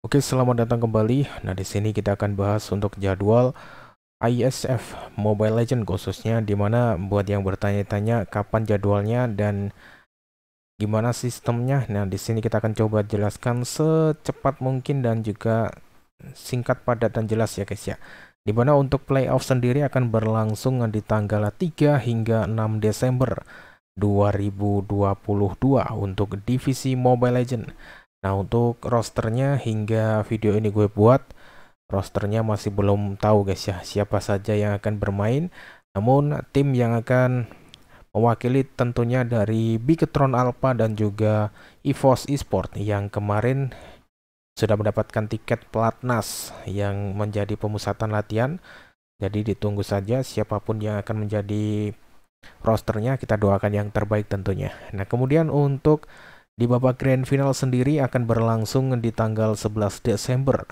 Oke, selamat datang kembali. Nah, di sini kita akan bahas untuk jadwal ISF Mobile Legend khususnya di mana buat yang bertanya-tanya kapan jadwalnya dan gimana sistemnya. Nah, di sini kita akan coba jelaskan secepat mungkin dan juga singkat, padat dan jelas ya, guys ya. Di mana untuk playoff sendiri akan berlangsung di tanggal 3 hingga 6 Desember 2022 untuk divisi Mobile Legend Nah untuk rosternya hingga video ini gue buat rosternya masih belum tahu guys ya siapa saja yang akan bermain. Namun tim yang akan mewakili tentunya dari Bigetron Alpha dan juga EVOS Esports yang kemarin sudah mendapatkan tiket pelatnas yang menjadi pemusatan latihan. Jadi ditunggu saja siapapun yang akan menjadi rosternya kita doakan yang terbaik tentunya. Nah kemudian untuk di babak grand final sendiri akan berlangsung di tanggal 11 Desember.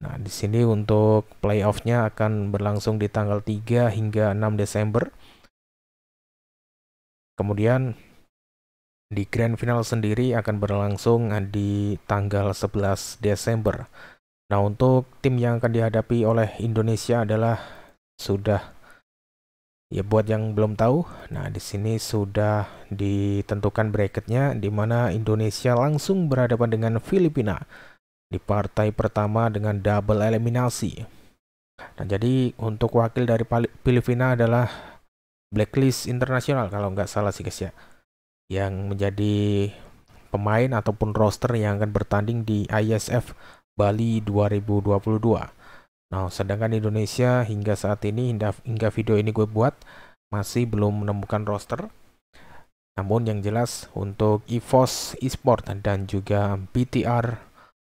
Nah, di sini untuk playoffnya akan berlangsung di tanggal 3 hingga 6 Desember. Kemudian di grand final sendiri akan berlangsung di tanggal 11 Desember. Nah, untuk tim yang akan dihadapi oleh Indonesia adalah sudah Ya buat yang belum tahu, nah di sini sudah ditentukan bracketnya di mana Indonesia langsung berhadapan dengan Filipina di partai pertama dengan double eliminasi. Nah jadi untuk wakil dari Filipina adalah blacklist internasional kalau nggak salah sih guys ya, yang menjadi pemain ataupun roster yang akan bertanding di ISF Bali 2022. Nah, sedangkan Indonesia hingga saat ini hingga, video ini gue buat masih belum menemukan roster. Namun yang jelas untuk EVOS Esport dan juga PTR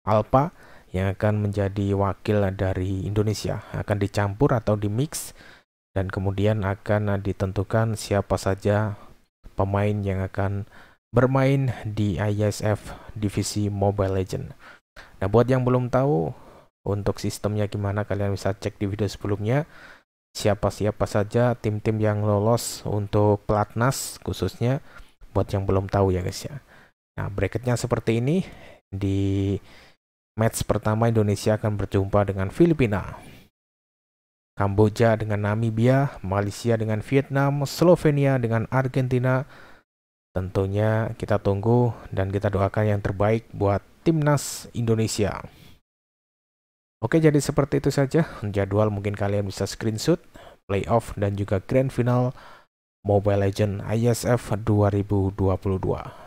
Alpha yang akan menjadi wakil dari Indonesia akan dicampur atau dimix dan kemudian akan ditentukan siapa saja pemain yang akan bermain di ISF divisi Mobile Legend. Nah, buat yang belum tahu, untuk sistemnya gimana kalian bisa cek di video sebelumnya. Siapa-siapa saja tim-tim yang lolos untuk pelatnas khususnya buat yang belum tahu ya guys ya. Nah, bracketnya seperti ini. Di match pertama Indonesia akan berjumpa dengan Filipina. Kamboja dengan Namibia, Malaysia dengan Vietnam, Slovenia dengan Argentina. Tentunya kita tunggu dan kita doakan yang terbaik buat timnas Indonesia. Oke, jadi seperti itu saja jadwal mungkin kalian bisa screenshot playoff dan juga grand final Mobile Legend ISF 2022.